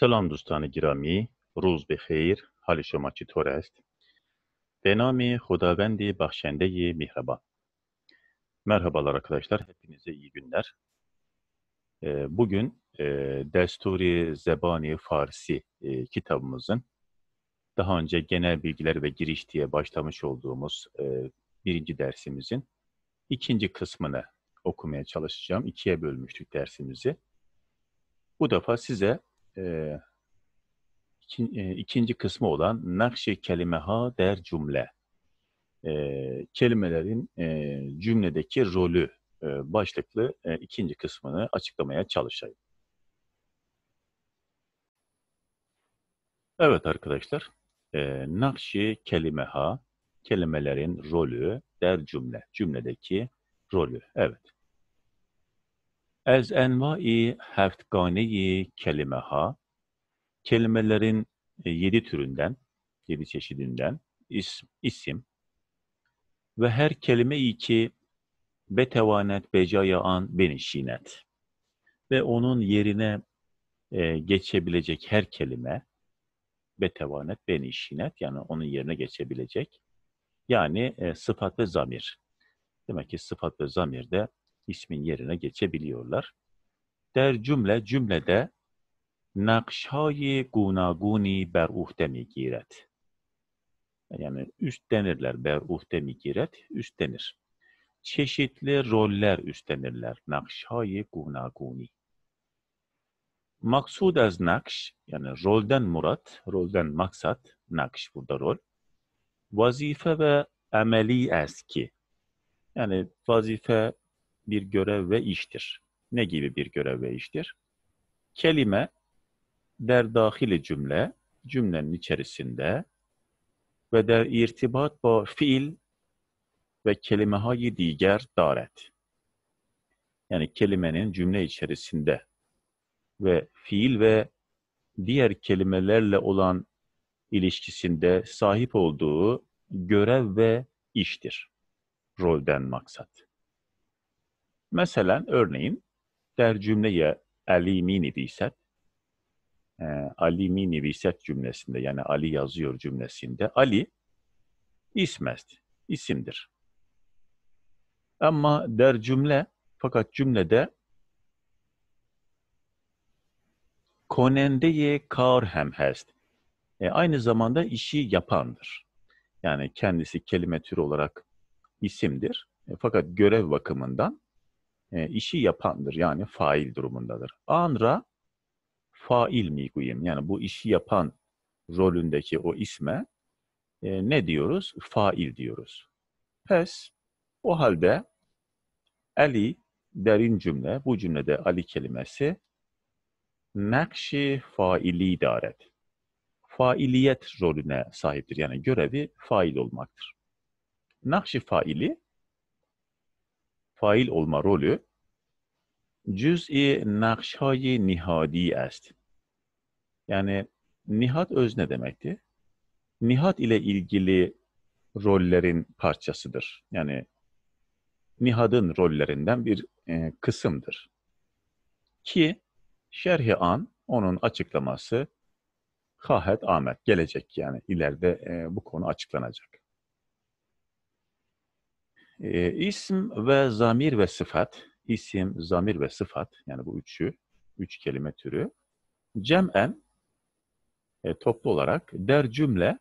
سلام دوستان گرامی روز بخیر حال شما چطور است به نام خداوند بخشنده مهربان Merhabalar arkadaşlar, hepinize iyi günler. Ee, bugün e, Desturi Zebani Farsi e, kitabımızın daha önce genel bilgiler ve giriş diye başlamış olduğumuz e, birinci dersimizin ikinci kısmını okumaya çalışacağım. İkiye bölmüştük dersimizi. Bu defa size e, iki, e, ikinci kısmı olan nakşi kelimeha der cümle. E, kelimelerin e, cümledeki rolü e, başlıklı e, ikinci kısmını açıklamaya çalışayım. Evet arkadaşlar, e, nakşi kelimeha, kelimelerin rolü, der cümle, cümledeki rolü. Evet. از envai heftgane-i kelimeha, kelimelerin e, yedi türünden, yedi çeşidinden isim, isim ve her kelime-i ki betevanet becaya an benişinet ve onun yerine e, geçebilecek her kelime betevanet benişinet yani onun yerine geçebilecek yani e, sıfat ve zamir. Demek ki sıfat ve zamir de ismin yerine geçebiliyorlar. Der cümle cümlede nakşayı gunaguni beruhte mi giret. Yani üst üstlenirler beruhte mi giret, Üst denir. Çeşitli roller üstlenirler. Nakşayı gunaguni. Maksud az nakş, yani rolden murat, rolden maksat, nakş burada rol. Vazife ve ameli eski. Yani vazife bir görev ve iştir. Ne gibi bir görev ve iştir? Kelime der dahili cümle, cümlenin içerisinde ve der irtibat ba fiil ve kelime hayi diger daret. Yani kelimenin cümle içerisinde ve fiil ve diğer kelimelerle olan ilişkisinde sahip olduğu görev ve iştir. Rolden maksat. Mesela örneğin der cümleye alimini diysek, e, alimini riset cümlesinde yani Ali yazıyor cümlesinde Ali ismest, isimdir. Ama der cümle fakat cümlede konendeye kar hem hest. E, aynı zamanda işi yapandır. Yani kendisi kelime türü olarak isimdir. E, fakat görev bakımından e, işi yapandır yani fail durumundadır. Anra fail mi miguim yani bu işi yapan rolündeki o isme e, ne diyoruz? Fail diyoruz. Pes o halde Ali derin cümle, bu cümlede Ali kelimesi nakşi faili idaret. Failiyet rolüne sahiptir. Yani görevi fail olmaktır. Nakşi faili fail olma rolü cüz'i nakşayı nihadi est. Yani nihat öz ne demekti? Nihat ile ilgili rollerin parçasıdır. Yani nihadın rollerinden bir e, kısımdır. Ki şerhi an onun açıklaması kahet Ahmet gelecek yani ileride e, bu konu açıklanacak. E, isim ve zamir ve sıfat, isim, zamir ve sıfat, yani bu üçü, üç kelime türü, cem'en, e, toplu olarak, der cümle,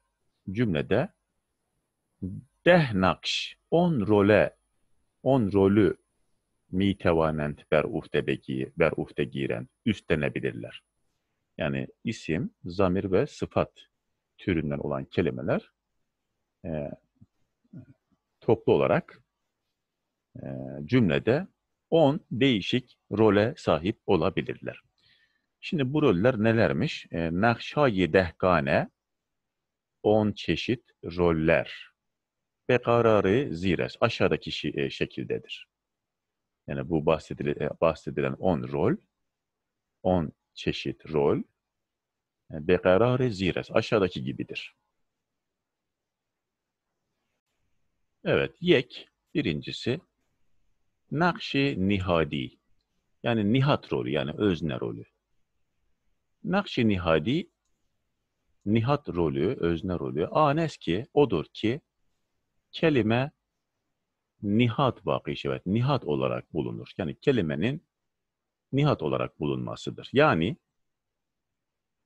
cümlede, deh nakş, on role, on rolü mi tevanent ber ufte begi, ber ufte giren, üstlenebilirler. Yani isim, zamir ve sıfat türünden olan kelimeler e, toplu olarak ee, cümlede 10 değişik role sahip olabilirler. Şimdi bu roller nelermiş? Ee, Nakşayi dehkane 10 çeşit roller ve kararı zires aşağıdaki e, şekildedir. Yani bu e, bahsedilen, bahsedilen 10 rol, 10 çeşit rol ve kararı zires aşağıdaki gibidir. Evet, yek birincisi Nakşi Nihadi yani Nihat rolü yani özne rolü. Nakşi Nihadi Nihat rolü, özne rolü. Anes ki odur ki kelime nihat vakı şevet, nihat olarak bulunur. Yani kelimenin nihat olarak bulunmasıdır. Yani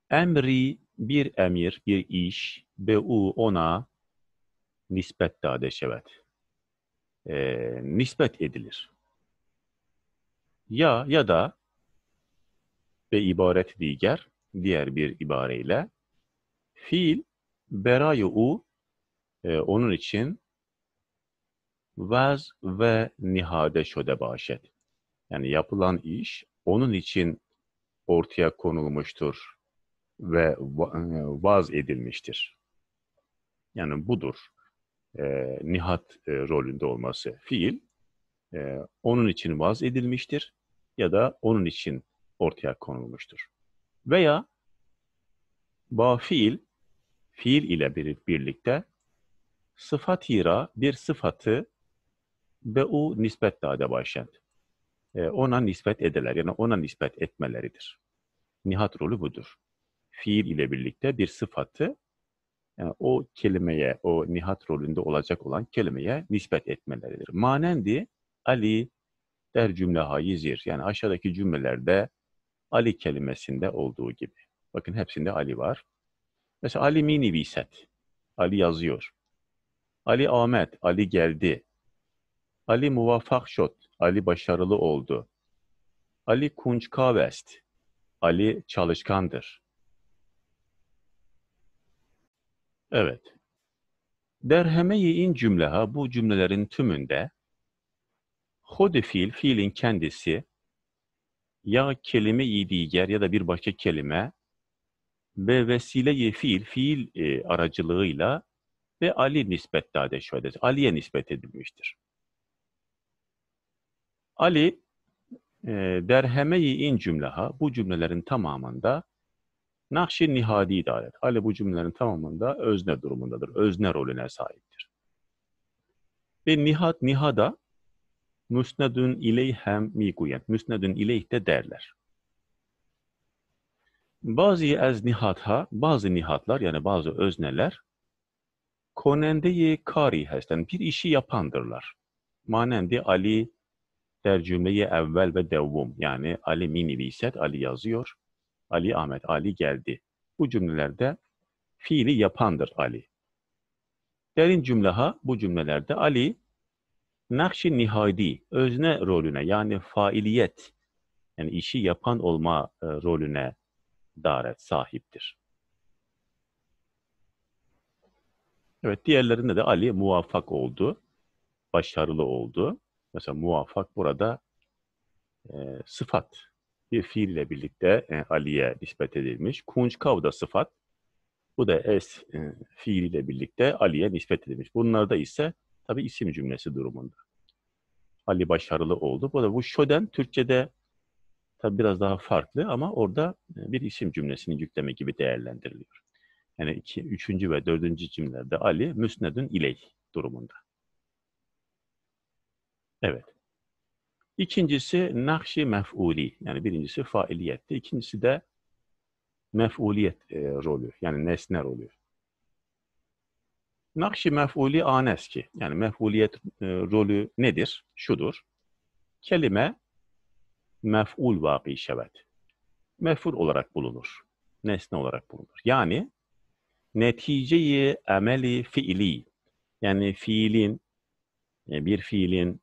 emri bir emir, bir iş ve u ona nispet dade şevet. E, nispet edilir ya ya da ve ibaret diğer diğer bir ibareyle fiil berayı u e, onun için vaz ve nihade şöde başet. Yani yapılan iş onun için ortaya konulmuştur ve e, vaz edilmiştir. Yani budur e, nihat e, rolünde olması. Fiil e, onun için vaz edilmiştir ya da onun için ortaya konulmuştur. Veya ba fiil, fiil ile bir, birlikte sıfat ira bir sıfatı beu nispet dade başent. E, ona nispet ederler yani ona nispet etmeleridir. Nihat rolü budur. Fiil ile birlikte bir sıfatı yani e, o kelimeye, o nihat rolünde olacak olan kelimeye nispet etmeleridir. Manendi Ali, der cümle hayizir. Yani aşağıdaki cümlelerde Ali kelimesinde olduğu gibi. Bakın hepsinde Ali var. Mesela Ali mini biset. Ali yazıyor. Ali Ahmet, Ali geldi. Ali muvaffak şot, Ali başarılı oldu. Ali kunçkavest, Ali çalışkandır. Evet. Derheme-i in cümleha bu cümlelerin tümünde Hode fiil, fiilin kendisi ya kelime iyi diğer ya da bir başka kelime ve vesile fiil, fiil e, aracılığıyla ve Ali nispet dade şöyledir. Ali'ye nispet edilmiştir. Ali e, derheme in cümleha bu cümlelerin tamamında nakşi nihadi idaret. Ali bu cümlelerin tamamında özne durumundadır. Özne rolüne sahiptir. Ve nihat nihada müsnedün ileyhem miguyen. Müsnedün ileyh de derler. Bazı ez nihatha, bazı nihatlar yani bazı özneler konende-i kari hesten, bir işi yapandırlar. Manendi Ali tercümeyi evvel ve devum yani Ali mini biset, Ali yazıyor. Ali Ahmet, Ali geldi. Bu cümlelerde fiili yapandır Ali. Derin cümleha bu cümlelerde Ali nakşi nihadi, özne rolüne yani failiyet, yani işi yapan olma e, rolüne daret sahiptir. Evet, diğerlerinde de Ali muvaffak oldu, başarılı oldu. Mesela muvaffak burada e, sıfat, bir fiil ile birlikte e, Ali'ye nispet edilmiş. Kunçkav da sıfat, bu da es e, fiil ile birlikte Ali'ye nispet edilmiş. Bunlarda ise Tabi isim cümlesi durumunda. Ali başarılı oldu. Bu da bu şöden Türkçe'de tabi biraz daha farklı ama orada e, bir isim cümlesini yükleme gibi değerlendiriliyor. Yani iki, üçüncü ve dördüncü cümlelerde Ali müsnedün iley durumunda. Evet. İkincisi nakşi mef'uli. Yani birincisi failiyette, ikincisi de mef'uliyet e, rolü. Yani nesne rolü. Nakşi mef'uli aneski yani mef'uliyet e, rolü nedir? Şudur. Kelime mef'ul vaki şevet. Mef'ul olarak bulunur. Nesne olarak bulunur. Yani neticeyi emeli fiili. Yani fiilin, e, bir fiilin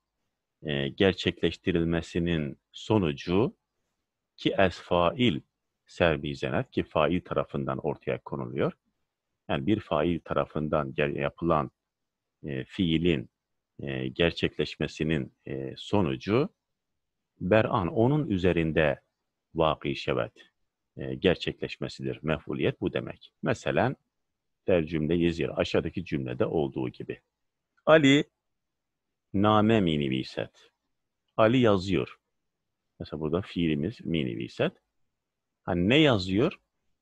e, gerçekleştirilmesinin sonucu ki esfail serbi zenet ki fail tarafından ortaya konuluyor yani bir fail tarafından yapılan e, fiilin e, gerçekleşmesinin e, sonucu beran, onun üzerinde vaki şevet e, gerçekleşmesidir. Mef'uliyet bu demek. Mesela der cümle yezir aşağıdaki cümlede olduğu gibi. Ali name miniviset. Ali yazıyor. Mesela burada fiilimiz miniviset. Hani ne yazıyor?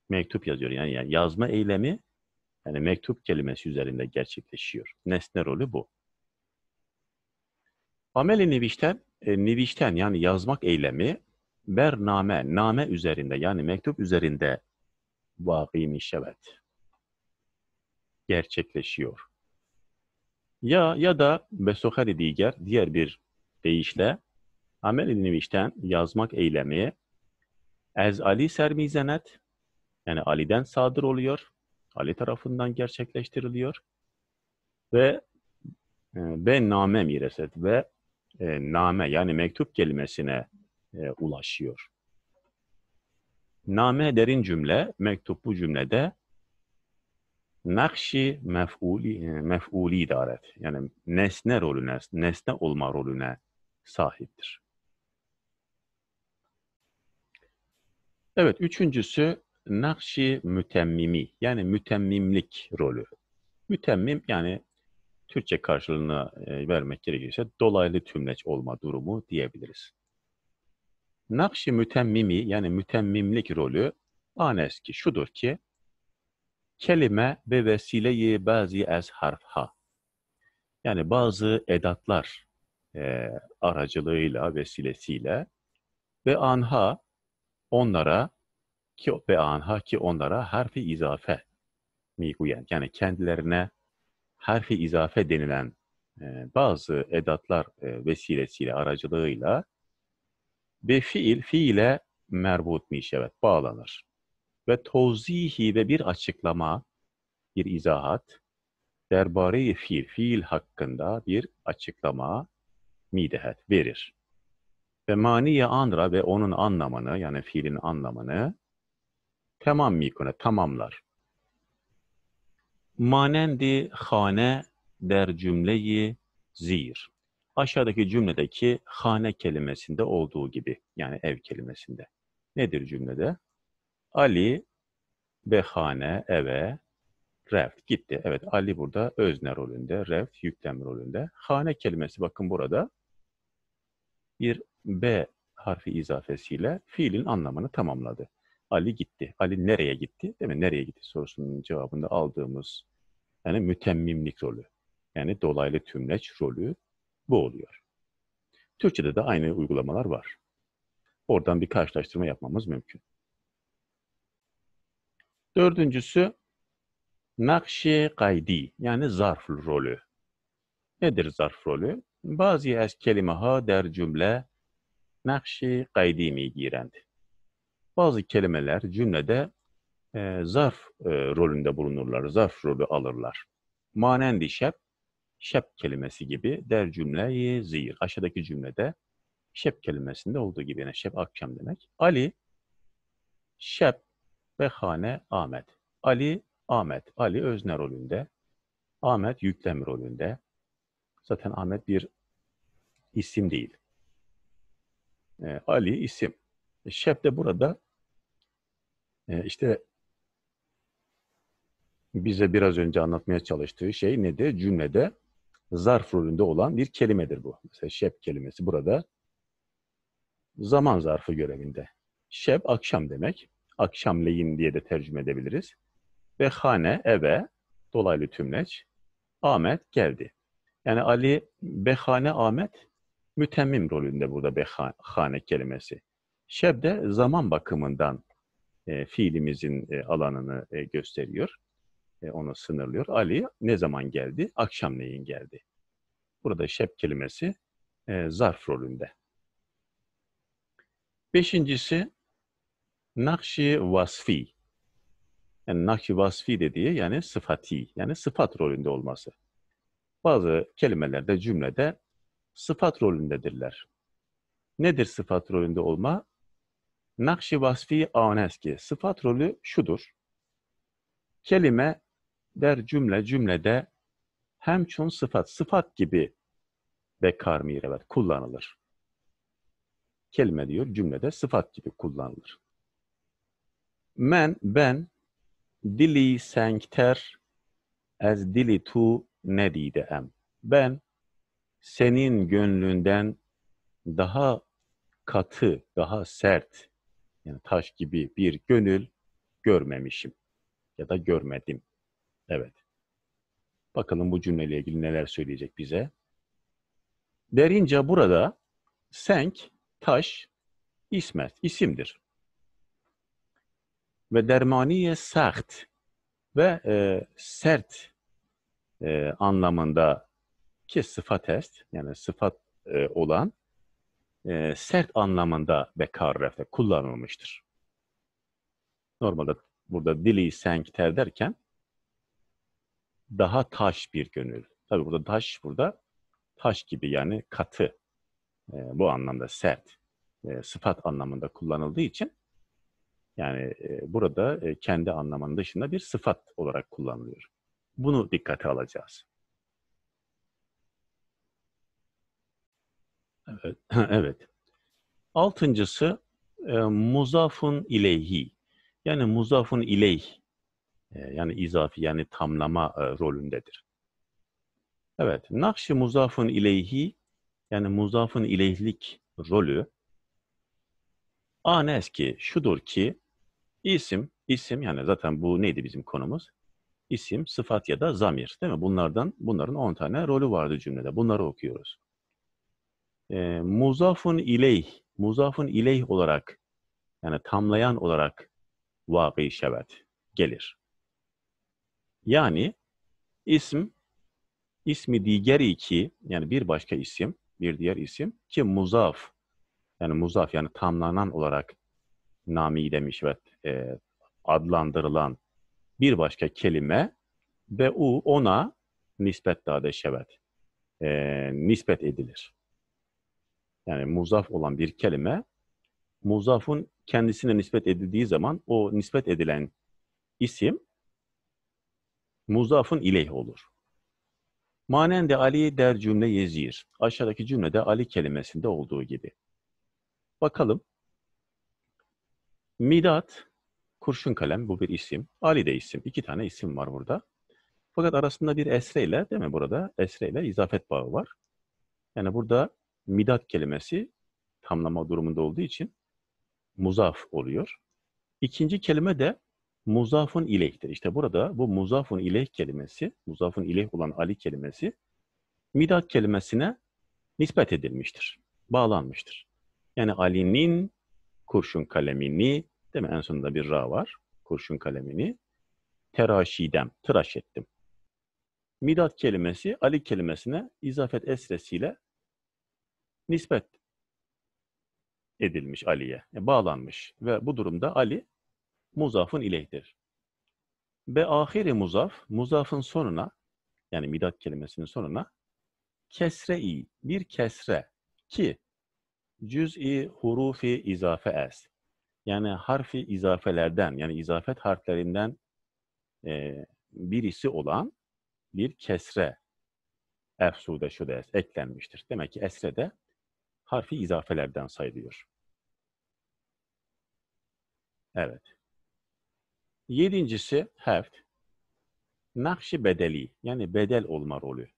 Mektup yazıyor. Yani, yani yazma eylemi yani mektup kelimesi üzerinde gerçekleşiyor. Nesne rolü bu. Amel-i Niviş'ten, e, Niviş'ten yani yazmak eylemi bername, name üzerinde yani mektup üzerinde vâgî şevet gerçekleşiyor. Ya ya da besohari diğer, diğer bir deyişle amel-i nivişten yazmak eylemi ez Ali sermizenet yani Ali'den sadır oluyor Ali tarafından gerçekleştiriliyor ve ben name mireset ve e, name yani mektup kelimesine e, ulaşıyor. Name derin cümle, mektup bu cümlede nakşi mef'uli, e, mef'uli idaret yani nesne rolüne, nesne olma rolüne sahiptir. Evet, üçüncüsü nakşi mütemmimi yani mütemmimlik rolü. Mütemmim yani Türkçe karşılığını e, vermek gerekirse dolaylı tümleç olma durumu diyebiliriz. Nakşi mütemmimi yani mütemmimlik rolü aneski şudur ki kelime ve vesileyi bazı ez harfha yani bazı edatlar e, aracılığıyla vesilesiyle ve anha onlara ki ve anha ki onlara harfi izafe miguyen yani kendilerine harfi izafe denilen e, bazı edatlar e, vesilesiyle aracılığıyla bir fiil fiile merbut mişevet bağlanır. Ve tozihi ve bir açıklama, bir izahat derbari fiil, fiil hakkında bir açıklama midehet verir. Ve maniye anra ve onun anlamını yani fiilin anlamını تمام میکنه تماملار مانند خانه der cümleyi zir. Aşağıdaki cümledeki hane kelimesinde olduğu gibi yani ev kelimesinde. Nedir cümlede? Ali ve hane eve reft gitti. Evet Ali burada özne rolünde, reft yüklem rolünde. Hane kelimesi bakın burada bir B harfi izafesiyle fiilin anlamını tamamladı. Ali gitti. Ali nereye gitti? Değil mi? Nereye gitti sorusunun cevabında aldığımız yani mütemmimlik rolü. Yani dolaylı tümleç rolü bu oluyor. Türkçe'de de aynı uygulamalar var. Oradan bir karşılaştırma yapmamız mümkün. Dördüncüsü nakşi kaydi yani zarf rolü. Nedir zarf rolü? Bazı az kelime ha der cümle nakşi kaydi mi girendi bazı kelimeler cümlede e, zarf e, rolünde bulunurlar, zarf rolü alırlar. Manendi şep, şep kelimesi gibi der cümleyi zihir. Aşağıdaki cümlede şep kelimesinde olduğu gibi yani şep akşam demek. Ali, şep, behane, Ahmet. Ali, Ahmet. Ali özne rolünde. Ahmet yüklem rolünde. Zaten Ahmet bir isim değil. E, Ali isim. E, şep de burada ee, işte bize biraz önce anlatmaya çalıştığı şey ne nedir? Cümlede zarf rolünde olan bir kelimedir bu. Mesela şep kelimesi burada zaman zarfı görevinde. Şep akşam demek. Akşamleyin diye de tercüme edebiliriz. Ve hane eve dolaylı tümleç. Ahmet geldi. Yani Ali Behane Ahmet mütemmim rolünde burada Behane kelimesi. Şeb de zaman bakımından e, fiilimizin e, alanını e, gösteriyor. E, onu sınırlıyor. Ali ne zaman geldi? Akşamleyin geldi. Burada şep kelimesi e, zarf rolünde. Beşincisi nakşi vasfi. Yani nakşi vasfi dediği yani sıfati, yani sıfat rolünde olması. Bazı kelimelerde, cümlede sıfat rolündedirler. Nedir sıfat rolünde olma? Nakşi vasfi aneski. Sıfat rolü şudur. Kelime der cümle cümlede hem hemçun sıfat, sıfat gibi ve karmi evet kullanılır. Kelime diyor cümlede sıfat gibi kullanılır. Men, ben, dili senkter ez dili tu ne dide em. Ben senin gönlünden daha katı, daha sert yani taş gibi bir gönül görmemişim ya da görmedim. Evet. Bakalım bu cümleyle ilgili neler söyleyecek bize. Derince burada senk, taş, ismet, isimdir. Ve dermaniye sert ve e, sert e, anlamında ki sıfat est, yani sıfat e, olan e, sert anlamında bekarrefe kullanılmıştır. Normalde burada dili senkter derken daha taş bir gönül. Tabi burada taş burada taş gibi yani katı. E, bu anlamda sert. E, sıfat anlamında kullanıldığı için yani e, burada e, kendi anlamının dışında bir sıfat olarak kullanılıyor. Bunu dikkate alacağız. Evet. evet. Altıncısı e, muzafun ileyhi. Yani muzafun ileyh. E, yani izafi yani tamlama e, rolündedir. Evet. Nakşi muzafun ileyhi yani muzafun ileyhlik rolü anes ki şudur ki isim isim yani zaten bu neydi bizim konumuz? İsim, sıfat ya da zamir değil mi? Bunlardan bunların 10 tane rolü vardı cümlede. Bunları okuyoruz e, muzafun ileyh, muzafun ileyh olarak yani tamlayan olarak vakı şevet gelir. Yani isim ismi diğer iki yani bir başka isim, bir diğer isim ki muzaf yani muzaf yani tamlanan olarak nami demiş ve e, adlandırılan bir başka kelime ve u ona nispet dade şevet e, nispet edilir yani muzaf olan bir kelime muzafın kendisine nispet edildiği zaman o nispet edilen isim muzafın ileyh olur. Manen de Ali der cümle yezir. Aşağıdaki cümlede Ali kelimesinde olduğu gibi. Bakalım. Midat, kurşun kalem bu bir isim. Ali de isim. İki tane isim var burada. Fakat arasında bir esreyle değil mi burada? Esreyle izafet bağı var. Yani burada midat kelimesi tamlama durumunda olduğu için muzaf oluyor. İkinci kelime de muzafun ileyhtir. İşte burada bu muzafun ileyh kelimesi, muzafun ileyh olan Ali kelimesi midat kelimesine nispet edilmiştir, bağlanmıştır. Yani Ali'nin kurşun kalemini, değil mi? En sonunda bir ra var, kurşun kalemini teraşidem, tıraş ettim. Midat kelimesi Ali kelimesine izafet esresiyle nispet edilmiş Ali'ye, e, bağlanmış ve bu durumda Ali muzafın ileyhtir. Ve ahiri muzaf, muzafın sonuna, yani midat kelimesinin sonuna, kesre-i, bir kesre ki cüz-i hurufi izafe es. Yani harfi izafelerden, yani izafet harflerinden e, birisi olan bir kesre efsude şudes eklenmiştir. Demek ki esre de harfi izafelerden sayılıyor. Evet. Yedincisi heft. Nakşi bedeli yani bedel olma rolü.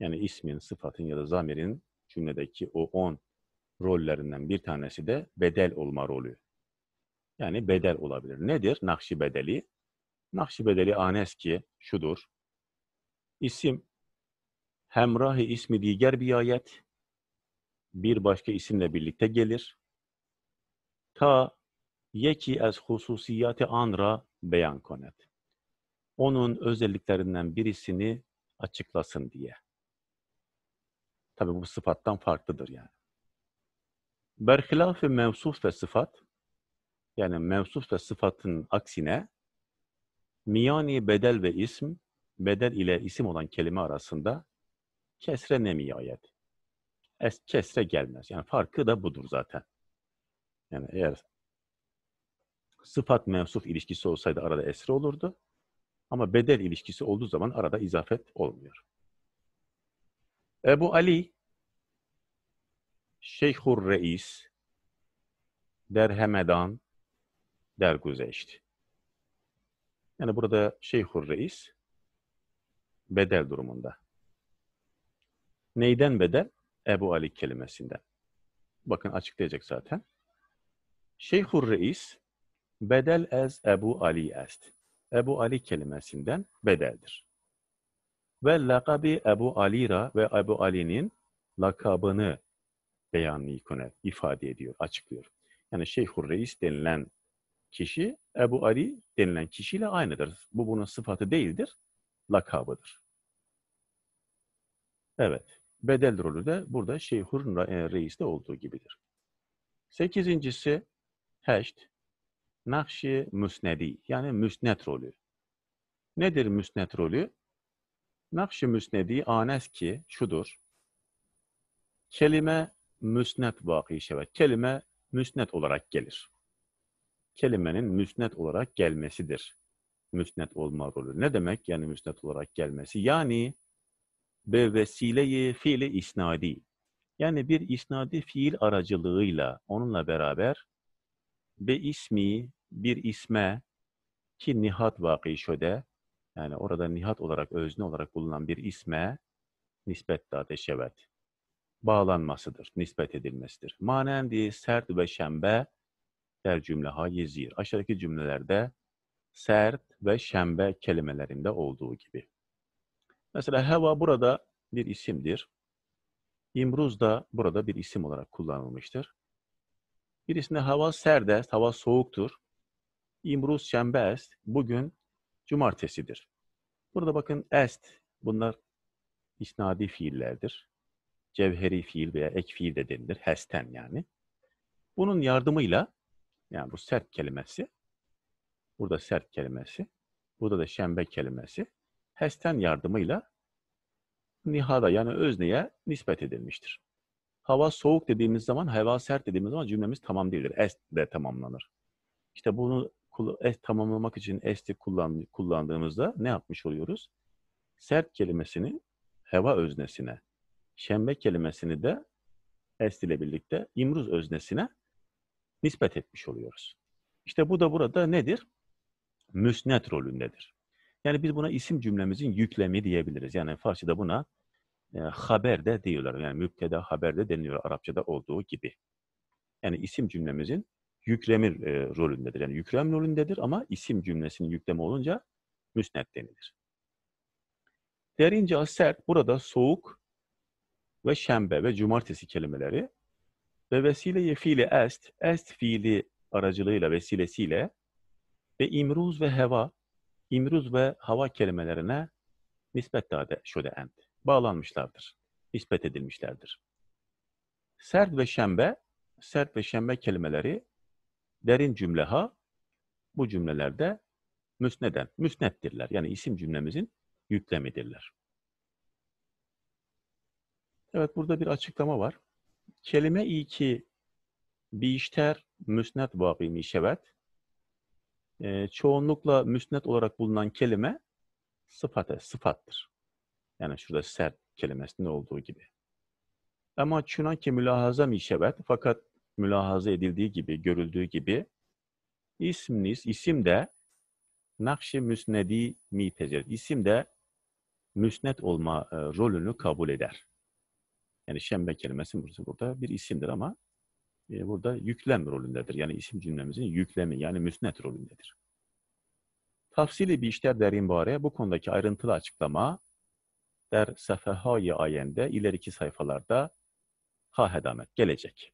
Yani ismin, sıfatın ya da zamirin cümledeki o on rollerinden bir tanesi de bedel olma rolü. Yani bedel olabilir. Nedir nakşi bedeli? Nakşi bedeli aneski şudur. İsim hemrahi ismi diğer bir ayet bir başka isimle birlikte gelir. Ta yeki ez hususiyati anra beyan konet. Onun özelliklerinden birisini açıklasın diye. Tabi bu sıfattan farklıdır yani. Berhilaf-ı mevsuf ve sıfat, yani mevsuf ve sıfatın aksine, miyani bedel ve isim, bedel ile isim olan kelime arasında kesre nemiyayet es kesre gelmez. Yani farkı da budur zaten. Yani eğer sıfat mevsuf ilişkisi olsaydı arada esre olurdu. Ama bedel ilişkisi olduğu zaman arada izafet olmuyor. Ebu Ali Şeyhur Reis Derhemedan Derguzeşti. Yani burada Şeyhur Reis bedel durumunda. Neyden bedel? Ebu Ali kelimesinden. Bakın açıklayacak zaten. Şeyhur reis bedel ez Ebu Ali est. Ebu Ali kelimesinden bedeldir. Ve lakabi Ebu Alira ve Ebu Ali'nin lakabını beyanlı kone ifade ediyor, açıklıyor. Yani Şeyhur Reis denilen kişi Ebu Ali denilen kişiyle aynıdır. Bu bunun sıfatı değildir, lakabıdır. Evet bedel rolü de burada şeyhurun Şeyhun e, de olduğu gibidir. Sekizincisi heşt, nakşi müsnedi yani müsnet rolü. Nedir müsnet rolü? Nakşi müsnedi anes ki şudur. Kelime müsnet vaki şeve. Kelime müsnet olarak gelir. Kelimenin müsnet olarak gelmesidir. Müsnet olma rolü. Ne demek yani müsnet olarak gelmesi? Yani be vesile-i fiili isnadi. Yani bir isnadi fiil aracılığıyla onunla beraber be ismi bir isme ki nihat vakı şöde yani orada nihat olarak özne olarak bulunan bir isme nispet da teşevet bağlanmasıdır, nispet edilmesidir. Manen diye sert ve şembe der cümle hayizir. Aşağıdaki cümlelerde sert ve şembe kelimelerinde olduğu gibi. Mesela heva burada bir isimdir. İmruz da burada bir isim olarak kullanılmıştır. Birisinde hava serdest, hava soğuktur. İmruz şembest, bugün cumartesidir. Burada bakın est, bunlar isnadi fiillerdir. Cevheri fiil veya ek fiil de denilir. Hesten yani. Bunun yardımıyla, yani bu sert kelimesi, burada sert kelimesi, burada da şembe kelimesi, HES'ten yardımıyla nihada yani özneye nispet edilmiştir. Hava soğuk dediğimiz zaman, hava sert dediğimiz zaman cümlemiz tamam değildir. Es de tamamlanır. İşte bunu es tamamlamak için es'i kullan, kullandığımızda ne yapmış oluyoruz? Sert kelimesini hava öznesine, şembe kelimesini de es ile birlikte imruz öznesine nispet etmiş oluyoruz. İşte bu da burada nedir? Müsnet rolündedir. Yani biz buna isim cümlemizin yüklemi diyebiliriz. Yani Farsça'da buna e, haber de diyorlar. Yani müpteda haber de deniliyor Arapçada olduğu gibi. Yani isim cümlemizin yüklemir e, rolündedir. Yani yüklem rolündedir ama isim cümlesinin yüklemi olunca müsnet denilir. Derince sert burada soğuk ve şembe ve cumartesi kelimeleri ve vesileye fiili est, est fiili aracılığıyla vesilesiyle ve imruz ve heva İmruz ve hava kelimelerine nispet dade şöde end. Bağlanmışlardır. Nispet edilmişlerdir. Sert ve şembe, sert ve şembe kelimeleri derin cümle ha bu cümlelerde müsneden, müsnettirler. Yani isim cümlemizin yüklemidirler. Evet burada bir açıklama var. Kelime iki ki bişter müsnet vaki mi e, çoğunlukla müsnet olarak bulunan kelime sıfate sıfattır. Yani şurada ser kelimesinde olduğu gibi. Ama çünanki mülahaza mişevet fakat mülahaza edildiği gibi, görüldüğü gibi isminiz, isim de nakşi müsnedi mi tezir. İsim de müsnet olma e, rolünü kabul eder. Yani şembe kelimesi burada bir isimdir ama e, burada yüklem rolündedir. Yani isim cümlemizin yüklemi yani müsnet rolündedir. Tafsili bir işler derin bari bu konudaki ayrıntılı açıklama der sefehayı ayende ileriki sayfalarda ha hedamet gelecek.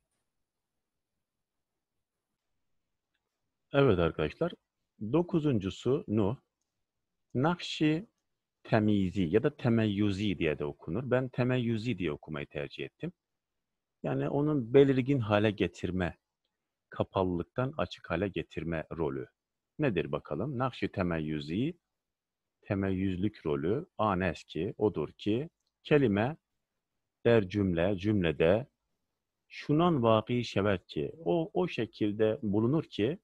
Evet arkadaşlar, dokuzuncusu nu. Nakşi temizi ya da temeyyuzi diye de okunur. Ben temeyyuzi diye okumayı tercih ettim. Yani onun belirgin hale getirme, kapalılıktan açık hale getirme rolü. Nedir bakalım? Nakşi temeyyüzi, temeyyüzlük rolü aneski. odur ki, kelime der cümle, cümlede şunan vaki şevet ki, o, o şekilde bulunur ki,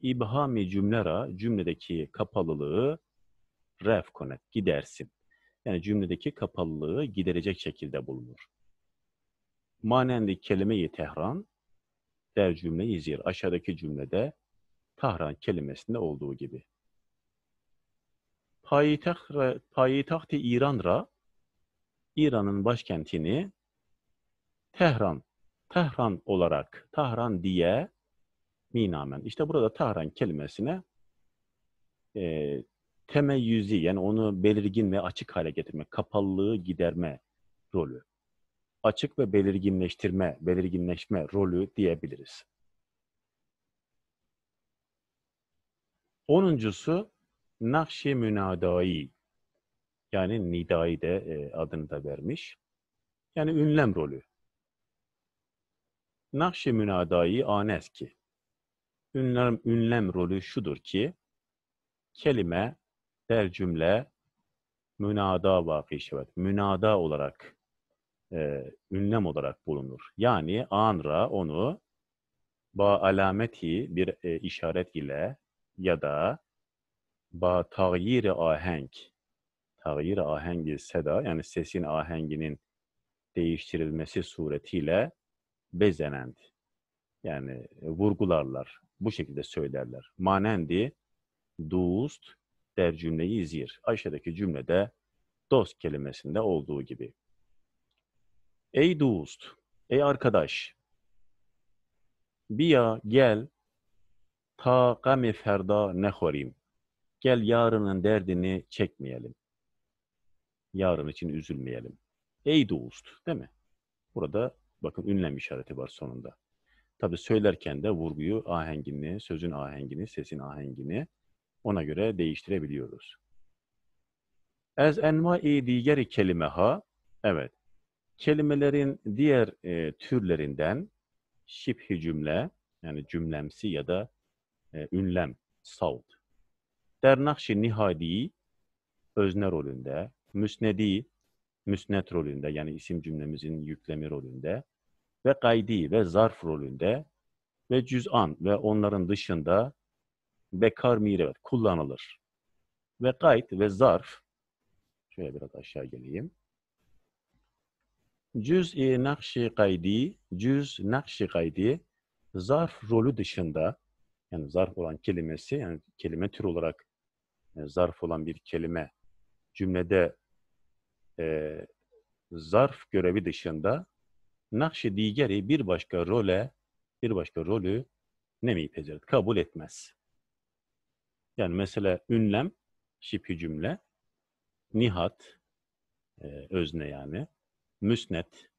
ibhami cümlera, cümledeki kapalılığı ref konet, gidersin. Yani cümledeki kapalılığı giderecek şekilde bulunur manendi kelimeyi i Tehran der cümle-i zir. Aşağıdaki cümlede Tahran kelimesinde olduğu gibi. Payitaht-ı İran'ra İran'ın başkentini Tehran, Tehran olarak, Tahran diye minamen. İşte burada Tahran kelimesine e, temeyyüzi yani onu belirgin ve açık hale getirme, kapalılığı giderme rolü açık ve belirginleştirme, belirginleşme rolü diyebiliriz. Onuncusu Nakşi Münadai yani Nidai de e, adını da vermiş. Yani ünlem rolü. Nakşi Münadai Aneski ünlem, ünlem rolü şudur ki kelime, der cümle münada vakı şevet. Münada olarak e, ünlem olarak bulunur. Yani anra onu ba alameti bir e, işaret ile ya da ba tagyiri ahenk tagyiri ahengi seda yani sesin ahenginin değiştirilmesi suretiyle bezenendi. Yani vurgularlar. Bu şekilde söylerler. Manendi dust der cümleyi zir. Aşağıdaki cümlede dost kelimesinde olduğu gibi. Ey dost, ey arkadaş, biya gel ta gami ferda nehorayım. Gel yarının derdini çekmeyelim. Yarın için üzülmeyelim. Ey dost, değil mi? Burada bakın ünlem işareti var sonunda. Tabi söylerken de vurguyu, ahengini, sözün ahengini, sesin ahengini ona göre değiştirebiliyoruz. Ez enma-i digeri ha, evet, Kelimelerin diğer e, türlerinden şibhi cümle, yani cümlemsi ya da e, ünlem, saud, Dernakşi nihadi, özne rolünde, müsnedi, müsnet rolünde, yani isim cümlemizin yüklemi rolünde ve kaydi ve zarf rolünde ve cüz'an ve onların dışında bekar mirevet kullanılır. Ve kayıt ve zarf, şöyle biraz aşağı geleyim, cüz-i nakşi gaydi, cüz nakşi gaydi zarf rolü dışında yani zarf olan kelimesi yani kelime tür olarak yani e, zarf olan bir kelime cümlede e, zarf görevi dışında nakşi digeri bir başka role bir başka rolü nemi tecrit kabul etmez. Yani mesela ünlem şipi cümle nihat e, özne yani müsnet,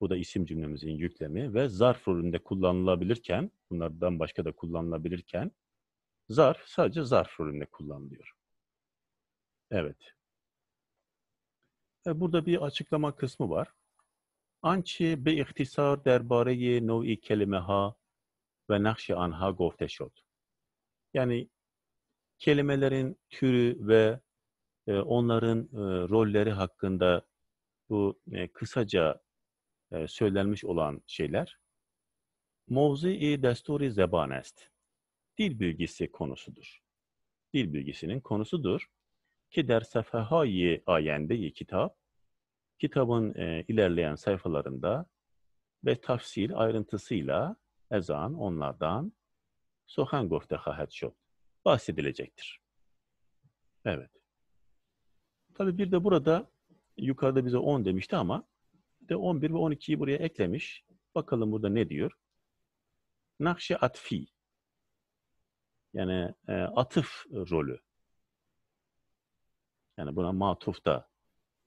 bu da isim cümlemizin yüklemi ve zarf rolünde kullanılabilirken, bunlardan başka da kullanılabilirken, zarf sadece zarf rolünde kullanılıyor. Evet. Ve burada bir açıklama kısmı var. Ançi be ihtisar derbare novi kelimeha ve nakşi anha gofte şod. Yani kelimelerin türü ve e, onların e, rolleri hakkında bu e, kısaca e, söylenmiş olan şeyler mevzi-i desturi zeban Dil bilgisi konusudur. Dil bilgisinin konusudur ki der sefehayi ayende kitap kitabın e, ilerleyen sayfalarında ve tafsil ayrıntısıyla ezan onlardan sohan gofte hahet şop bahsedilecektir. Evet. Tabi bir de burada Yukarıda bize 10 demişti ama de 11 ve 12'yi buraya eklemiş. Bakalım burada ne diyor? Nakşe atfi. Yani e, atıf rolü. Yani buna matuf da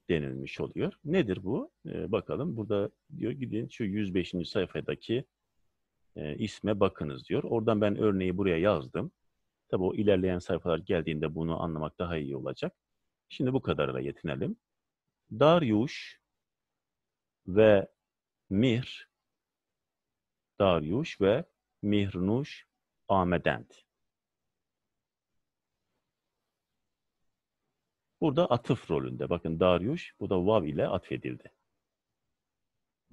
denilmiş oluyor. Nedir bu? E, bakalım burada diyor gidin şu 105. sayfadaki e, isme bakınız diyor. Oradan ben örneği buraya yazdım. Tabi o ilerleyen sayfalar geldiğinde bunu anlamak daha iyi olacak. Şimdi bu kadarla yetinelim. Daryuş ve Mihr Daryuş ve Mihrunuş ahmedent. Burada atıf rolünde. Bakın Daryuş, bu da vav ile atfedildi.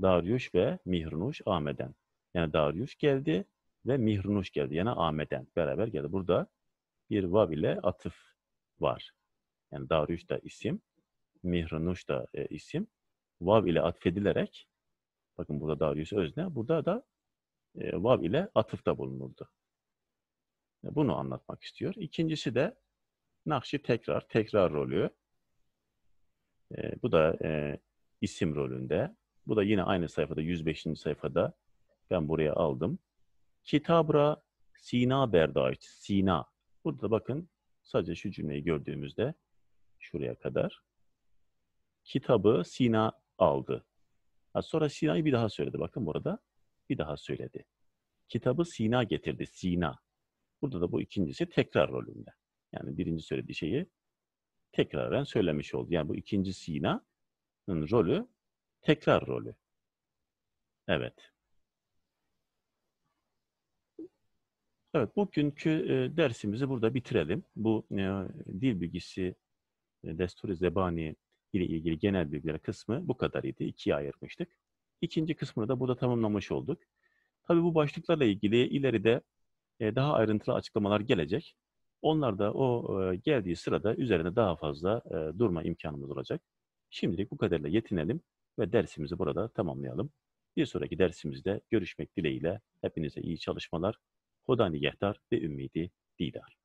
Daryuş ve Mihrunuş Ahmeden. Yani Daryuş geldi ve Mihrunuş geldi. Yani Ahmeden beraber geldi. Burada bir vav ile atıf var. Yani Daryuş da isim, Mihranuş da e, isim. Vav ile atfedilerek bakın burada Darius özne. Burada da e, vav ile atıfta bulunurdu. E, bunu anlatmak istiyor. İkincisi de nakşi tekrar, tekrar rolü. E, bu da e, isim rolünde. Bu da yine aynı sayfada 105. sayfada ben buraya aldım. Kitabra Sina Berdaş. Sina. Burada bakın sadece şu cümleyi gördüğümüzde şuraya kadar kitabı Sina aldı. Ha, sonra Sina'yı bir daha söyledi. Bakın burada bir daha söyledi. Kitabı Sina getirdi. Sina. Burada da bu ikincisi tekrar rolünde. Yani birinci söylediği şeyi tekraren söylemiş oldu. Yani bu ikinci Sina'nın rolü tekrar rolü. Evet. Evet, bugünkü e, dersimizi burada bitirelim. Bu e, dil bilgisi e, desturi zebani ile ilgili genel bilgiler kısmı bu kadar idi. İkiye ayırmıştık. İkinci kısmını da burada tamamlamış olduk. Tabii bu başlıklarla ilgili ileride e, daha ayrıntılı açıklamalar gelecek. Onlar da o e, geldiği sırada üzerine daha fazla e, durma imkanımız olacak. Şimdilik bu kadarla yetinelim ve dersimizi burada tamamlayalım. Bir sonraki dersimizde görüşmek dileğiyle hepinize iyi çalışmalar. Hoda nigehtar ve ümmidi didar.